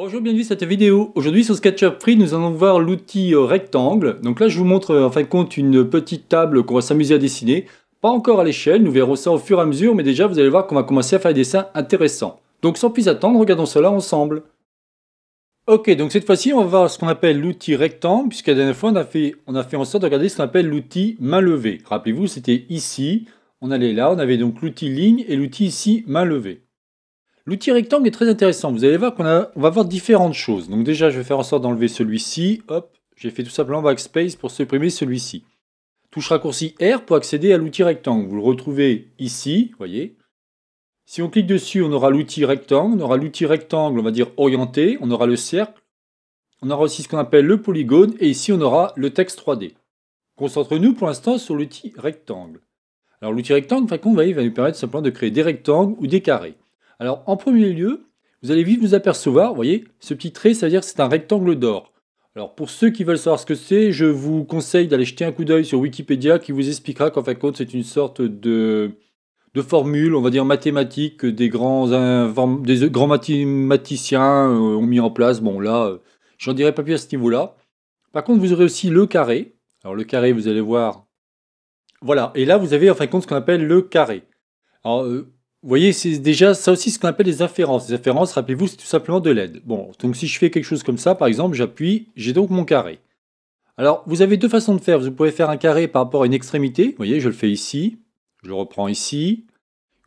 Bonjour, bienvenue à cette vidéo. Aujourd'hui sur SketchUp Free, nous allons voir l'outil euh, rectangle. Donc là, je vous montre euh, en fin de compte une petite table qu'on va s'amuser à dessiner. Pas encore à l'échelle, nous verrons ça au fur et à mesure, mais déjà vous allez voir qu'on va commencer à faire des dessins intéressants. Donc sans plus attendre, regardons cela ensemble. Ok, donc cette fois-ci, on va voir ce qu'on appelle l'outil rectangle, puisque la dernière fois, on a fait, on a fait en sorte de regarder ce qu'on appelle l'outil main levée. Rappelez-vous, c'était ici, on allait là, on avait donc l'outil ligne et l'outil ici main levée. L'outil rectangle est très intéressant. Vous allez voir qu'on va voir différentes choses. Donc déjà, je vais faire en sorte d'enlever celui-ci. Hop, j'ai fait tout simplement backspace pour supprimer celui-ci. Touche raccourci R pour accéder à l'outil rectangle. Vous le retrouvez ici, voyez. Si on clique dessus, on aura l'outil rectangle. On aura l'outil rectangle, on va dire orienté. On aura le cercle. On aura aussi ce qu'on appelle le polygone. Et ici, on aura le texte 3D. Concentrons-nous pour l'instant sur l'outil rectangle. Alors l'outil rectangle, va, va nous permettre simplement de créer des rectangles ou des carrés. Alors, en premier lieu, vous allez vite vous apercevoir, vous voyez, ce petit trait, ça veut dire que c'est un rectangle d'or. Alors, pour ceux qui veulent savoir ce que c'est, je vous conseille d'aller jeter un coup d'œil sur Wikipédia qui vous expliquera qu'en fin de compte, c'est une sorte de, de formule, on va dire mathématique, des grands, des grands mathématiciens euh, ont mis en place. Bon, là, euh, j'en dirai pas plus à ce niveau-là. Par contre, vous aurez aussi le carré. Alors, le carré, vous allez voir. Voilà. Et là, vous avez en fin de compte ce qu'on appelle le carré. Alors, euh, vous voyez, c'est déjà ça aussi ce qu'on appelle les afférences. Les afférences, rappelez-vous, c'est tout simplement de l'aide. Bon, donc si je fais quelque chose comme ça, par exemple, j'appuie, j'ai donc mon carré. Alors, vous avez deux façons de faire. Vous pouvez faire un carré par rapport à une extrémité. Vous voyez, je le fais ici, je le reprends ici.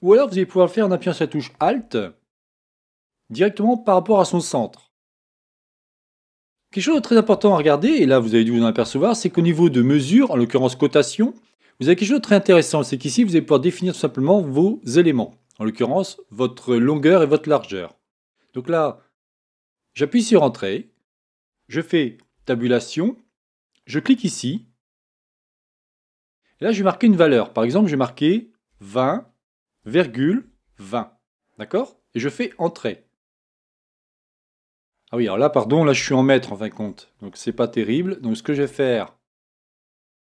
Ou alors, vous allez pouvoir le faire en appuyant sur la touche Alt, directement par rapport à son centre. Quelque chose de très important à regarder, et là vous avez dû vous en apercevoir, c'est qu'au niveau de mesure, en l'occurrence cotation, vous avez quelque chose de très intéressant, c'est qu'ici vous allez pouvoir définir tout simplement vos éléments en l'occurrence votre longueur et votre largeur. Donc là, j'appuie sur Entrée, je fais Tabulation, je clique ici, et là je vais marquer une valeur. Par exemple, je vais marquer 20,20. D'accord Et je fais Entrée. Ah oui, alors là, pardon, là je suis en mètres en fin de compte, donc c'est pas terrible. Donc ce que je vais faire,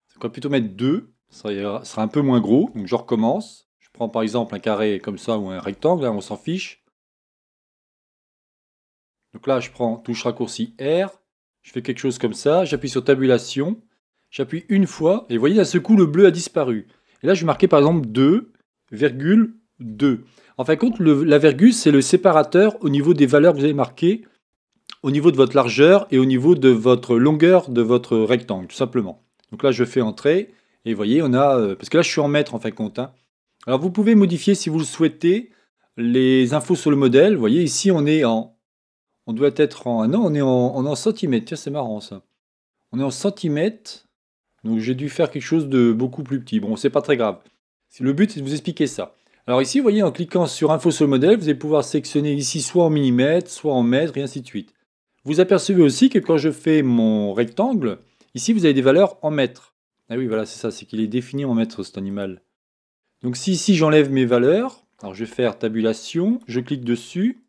c'est quoi plutôt mettre 2, ça sera un peu moins gros, donc je recommence prends par exemple un carré comme ça ou un rectangle, hein, on s'en fiche. Donc là, je prends touche raccourci R, je fais quelque chose comme ça, j'appuie sur tabulation, j'appuie une fois, et vous voyez, à ce coup, le bleu a disparu. Et là, je vais marquer par exemple 2,2. En fin de compte, la virgule, c'est le séparateur au niveau des valeurs que vous avez marquées, au niveau de votre largeur et au niveau de votre longueur de votre rectangle, tout simplement. Donc là, je fais entrer, et vous voyez, on a... Euh, parce que là, je suis en mètre en fin de compte. Hein. Alors vous pouvez modifier si vous le souhaitez les infos sur le modèle. Vous voyez ici on est en, on doit être en, non on est en, on est en centimètres. Tiens c'est marrant ça. On est en centimètres. Donc j'ai dû faire quelque chose de beaucoup plus petit. Bon c'est pas très grave. Le but c'est de vous expliquer ça. Alors ici vous voyez en cliquant sur Infos sur le modèle vous allez pouvoir sectionner ici soit en millimètres, soit en mètres et ainsi de suite. Vous apercevez aussi que quand je fais mon rectangle, ici vous avez des valeurs en mètres. Ah oui voilà c'est ça, c'est qu'il est défini en mètres cet animal. Donc si ici j'enlève mes valeurs, alors je vais faire tabulation, je clique dessus,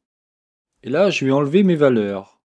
et là je vais enlever mes valeurs.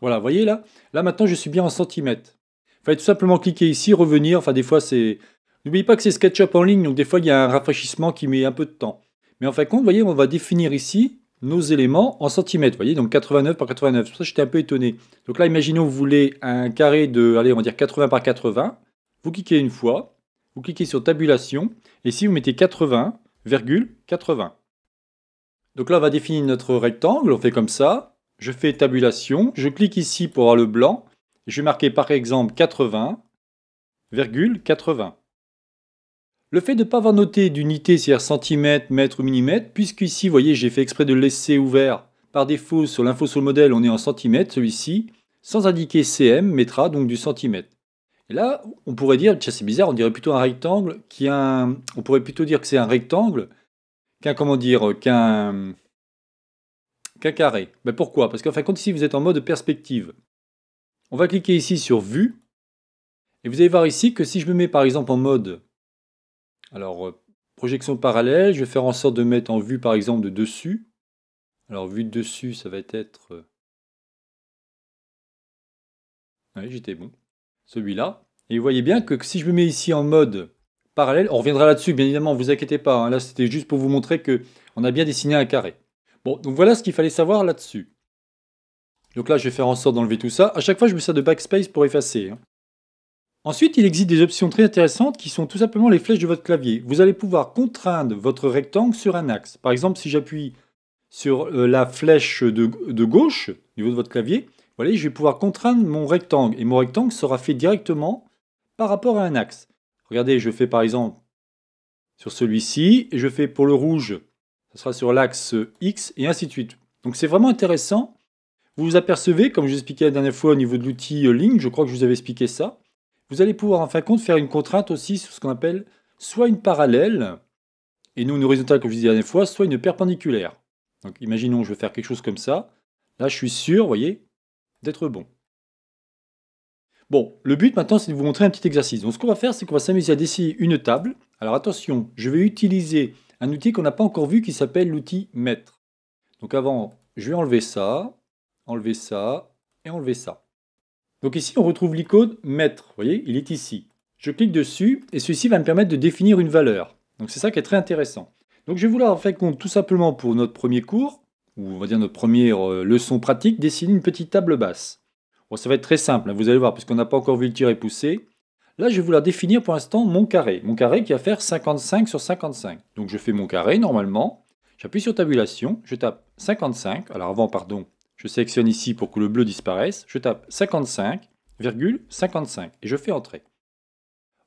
Voilà, vous voyez là Là maintenant je suis bien en centimètres. Il fallait tout simplement cliquer ici, revenir, enfin des fois c'est... N'oubliez pas que c'est SketchUp en ligne, donc des fois il y a un rafraîchissement qui met un peu de temps. Mais en fin de compte, vous voyez, on va définir ici nos éléments en centimètres, vous voyez, donc 89 par 89. C'est pour ça que j'étais un peu étonné. Donc là, imaginons vous voulez un carré de, allez, on va dire 80 par 80. Vous cliquez une fois, vous cliquez sur tabulation, et ici vous mettez 80,80. 80. Donc là, on va définir notre rectangle, on fait comme ça. Je fais tabulation, je clique ici pour avoir le blanc, je vais marquer par exemple 80,80. Le fait de ne pas avoir noté d'unité, c'est-à-dire centimètre, mètre ou millimètre, puisqu'ici, vous voyez, j'ai fait exprès de laisser ouvert par défaut sur l'info sur le modèle, on est en centimètre, celui-ci, sans indiquer cm, mettra donc du centimètre. Et là, on pourrait dire, tiens, c'est bizarre, on dirait plutôt un rectangle qui On pourrait plutôt dire que c'est un rectangle qu'un, comment dire, qu'un Qu'un carré. mais ben, pourquoi Parce qu'en fin de ici, vous êtes en mode perspective. On va cliquer ici sur Vue. Et vous allez voir ici que si je me mets par exemple en mode alors, euh, projection parallèle, je vais faire en sorte de mettre en vue par exemple de dessus. Alors, vue de dessus, ça va être... Euh, oui, j'étais bon. Celui-là. Et vous voyez bien que si je me mets ici en mode parallèle, on reviendra là-dessus, bien évidemment, ne vous inquiétez pas. Hein. Là, c'était juste pour vous montrer qu'on a bien dessiné un carré. Bon, donc voilà ce qu'il fallait savoir là-dessus. Donc là, je vais faire en sorte d'enlever tout ça. À chaque fois, je me sers de backspace pour effacer. Hein. Ensuite, il existe des options très intéressantes qui sont tout simplement les flèches de votre clavier. Vous allez pouvoir contraindre votre rectangle sur un axe. Par exemple, si j'appuie sur euh, la flèche de, de, gauche, au niveau de votre clavier, vous je vais pouvoir contraindre mon rectangle. Et mon rectangle sera fait directement par rapport à un axe. Regardez, je fais par exemple sur celui-ci, et je fais pour le rouge ça sera sur l'axe X, et ainsi de suite. Donc c'est vraiment intéressant. Vous vous apercevez, comme je vous expliquais la dernière fois au niveau de l'outil euh, ligne, je crois que je vous avais expliqué ça, vous allez pouvoir en fin de compte faire une contrainte aussi sur ce qu'on appelle soit une parallèle, et nous une horizontale comme je vous disais la dernière fois, soit une perpendiculaire. Donc imaginons je vais faire quelque chose comme ça. Là je suis sûr, vous voyez, d'être bon. Bon, le but maintenant c'est de vous montrer un petit exercice. Donc ce qu'on va faire c'est qu'on va s'amuser à dessiner une table. Alors attention, je vais utiliser un outil qu'on n'a pas encore vu qui s'appelle l'outil maître. Donc avant, je vais enlever ça, enlever ça et enlever ça. Donc ici, on retrouve l'icône maître. Vous voyez, il est ici. Je clique dessus et celui-ci va me permettre de définir une valeur. Donc c'est ça qui est très intéressant. Donc je vais vouloir en fait compte tout simplement pour notre premier cours, ou on va dire notre première euh, leçon pratique, dessiner une petite table basse. Bon, ça va être très simple, hein, vous allez voir, puisqu'on n'a pas encore vu le tirer pousser. Là, je vais vouloir définir pour l'instant mon carré. Mon carré qui va faire 55 sur 55. Donc je fais mon carré normalement. J'appuie sur tabulation, je tape 55. Alors avant, pardon, je sélectionne ici pour que le bleu disparaisse. Je tape 55,55 et je fais entrer.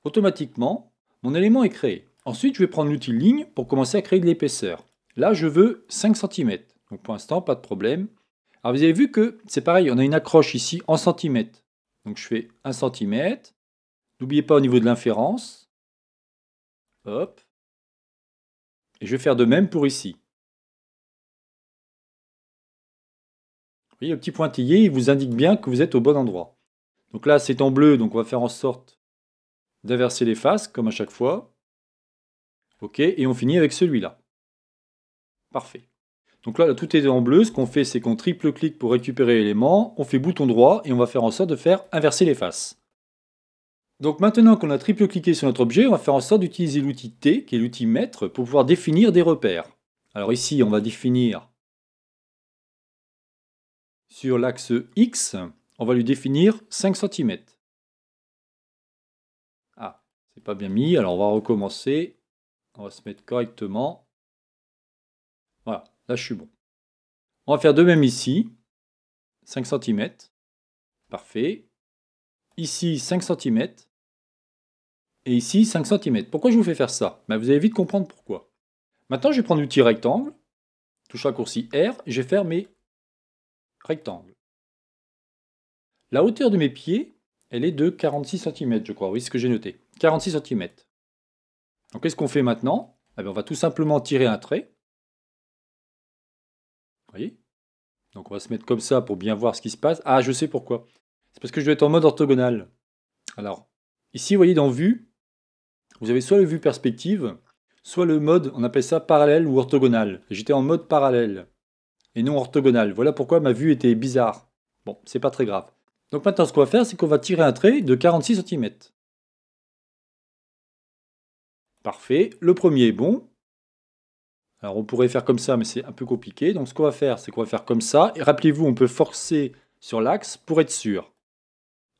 Automatiquement, mon élément est créé. Ensuite, je vais prendre l'outil ligne pour commencer à créer de l'épaisseur. Là, je veux 5 cm. Donc pour l'instant, pas de problème. Alors vous avez vu que c'est pareil, on a une accroche ici en centimètres. Donc je fais 1 cm, N'oubliez pas au niveau de l'inférence. Hop. Et je vais faire de même pour ici. Vous voyez, le petit pointillé, il vous indique bien que vous êtes au bon endroit. Donc là, c'est en bleu, donc on va faire en sorte d'inverser les faces, comme à chaque fois. OK, et on finit avec celui-là. Parfait. Donc là, tout est en bleu. Ce qu'on fait, c'est qu'on triple-clique pour récupérer l'élément, on fait bouton droit, et on va faire en sorte de faire inverser les faces. Donc maintenant qu'on a triple-cliqué sur notre objet, on va faire en sorte d'utiliser l'outil T, qui est l'outil mètre, pour pouvoir définir des repères. Alors ici, on va définir sur l'axe X, on va lui définir 5 cm. Ah, c'est pas bien mis, alors on va recommencer. On va se mettre correctement. Voilà, là je suis bon. On va faire de même ici. 5 cm. Parfait ici 5 cm, et ici 5 cm. Pourquoi je vous fais faire ça Mais ben, Vous allez vite comprendre pourquoi. Maintenant, je vais prendre l'outil rectangle, touche raccourci R, et je vais faire mes rectangles. La hauteur de mes pieds, elle est de 46 cm, je crois. Oui, c'est ce que j'ai noté. 46 cm. Donc, qu'est-ce qu'on fait maintenant eh bien, On va tout simplement tirer un trait. Vous voyez Donc, on va se mettre comme ça pour bien voir ce qui se passe. Ah, je sais pourquoi c'est parce que je vais être en mode orthogonal. Alors, ici, vous voyez dans Vue, vous avez soit le vue perspective, soit le mode, on appelle ça parallèle ou orthogonal. J'étais en mode parallèle et non orthogonal. Voilà pourquoi ma vue était bizarre. Bon, c'est pas très grave. Donc maintenant, ce qu'on va faire, c'est qu'on va tirer un trait de 46 cm. Parfait. Le premier est bon. Alors on pourrait faire comme ça, mais c'est un peu compliqué. Donc ce qu'on va faire, c'est qu'on va faire comme ça. Et rappelez-vous, on peut forcer sur l'axe pour être sûr.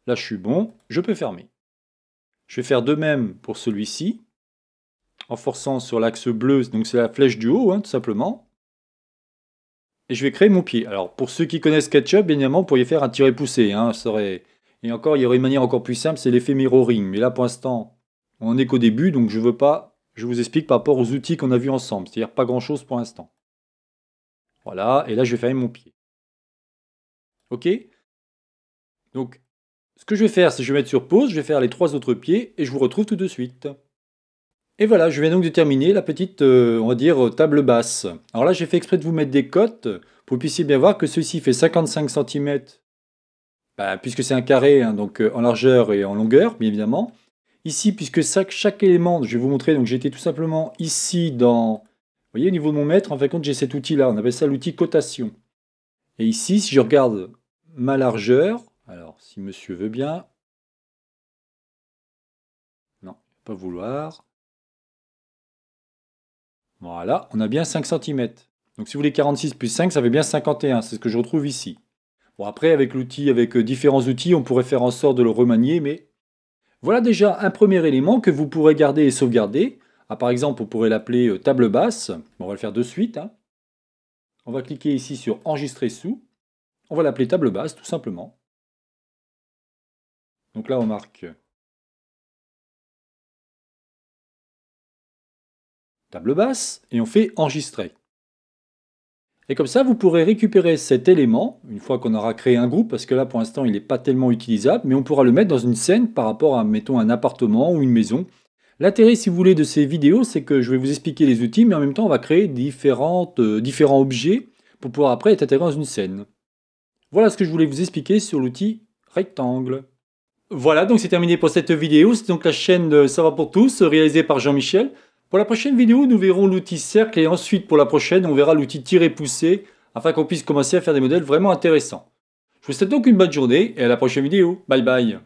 Là, je suis bon, je peux fermer. Je vais faire de même pour celui-ci, en forçant sur l'axe bleu, donc c'est la flèche du haut, hein, tout simplement. Et je vais créer mon pied. Alors, pour ceux qui connaissent SketchUp, bien évidemment, vous pourriez faire un tiré-poussé. Hein, serait... Et encore, il y aurait une manière encore plus simple, c'est l'effet mirroring. Mais là, pour l'instant, on est qu'au début, donc je veux pas... Je vous explique par rapport aux outils qu'on a vus ensemble, c'est-à-dire pas grand-chose pour l'instant. Voilà, et là, je vais fermer mon pied. OK Donc, ce que je vais faire, c'est que je vais mettre sur pause, je vais faire les trois autres pieds et je vous retrouve tout de suite. Et voilà, je viens donc de terminer la petite, euh, on va dire, table basse. Alors là, j'ai fait exprès de vous mettre des cotes pour que vous puissiez bien voir que ceci fait 55 cm, bah, puisque c'est un carré, hein, donc euh, en largeur et en longueur, bien évidemment. Ici, puisque chaque élément, je vais vous montrer, donc j'étais tout simplement ici dans... Vous voyez, au niveau de mon mètre, en fin de compte, j'ai cet outil-là, on appelle ça l'outil cotation. Et ici, si je regarde ma largeur, alors, si monsieur veut bien. Non, pas vouloir. Voilà, on a bien 5 cm. Donc si vous voulez 46 plus 5, ça fait bien 51. C'est ce que je retrouve ici. Bon, après, avec l'outil, avec euh, différents outils, on pourrait faire en sorte de le remanier, mais voilà déjà un premier élément que vous pourrez garder et sauvegarder. Ah, par exemple, on pourrait l'appeler euh, table basse. on va le faire de suite. Hein. On va cliquer ici sur enregistrer sous. On va l'appeler table basse, tout simplement. Donc là, on marque table basse et on fait enregistrer. Et comme ça, vous pourrez récupérer cet élément, une fois qu'on aura créé un groupe, parce que là, pour l'instant, il n'est pas tellement utilisable, mais on pourra le mettre dans une scène par rapport à, mettons, un appartement ou une maison. L'intérêt, si vous voulez, de ces vidéos, c'est que je vais vous expliquer les outils, mais en même temps, on va créer euh, différents objets pour pouvoir après être intégré dans une scène. Voilà ce que je voulais vous expliquer sur l'outil rectangle. Voilà, donc c'est terminé pour cette vidéo. C'est donc la chaîne Ça va pour tous, réalisée par Jean-Michel. Pour la prochaine vidéo, nous verrons l'outil cercle et ensuite pour la prochaine, on verra l'outil tirer-pousser afin qu'on puisse commencer à faire des modèles vraiment intéressants. Je vous souhaite donc une bonne journée et à la prochaine vidéo. Bye bye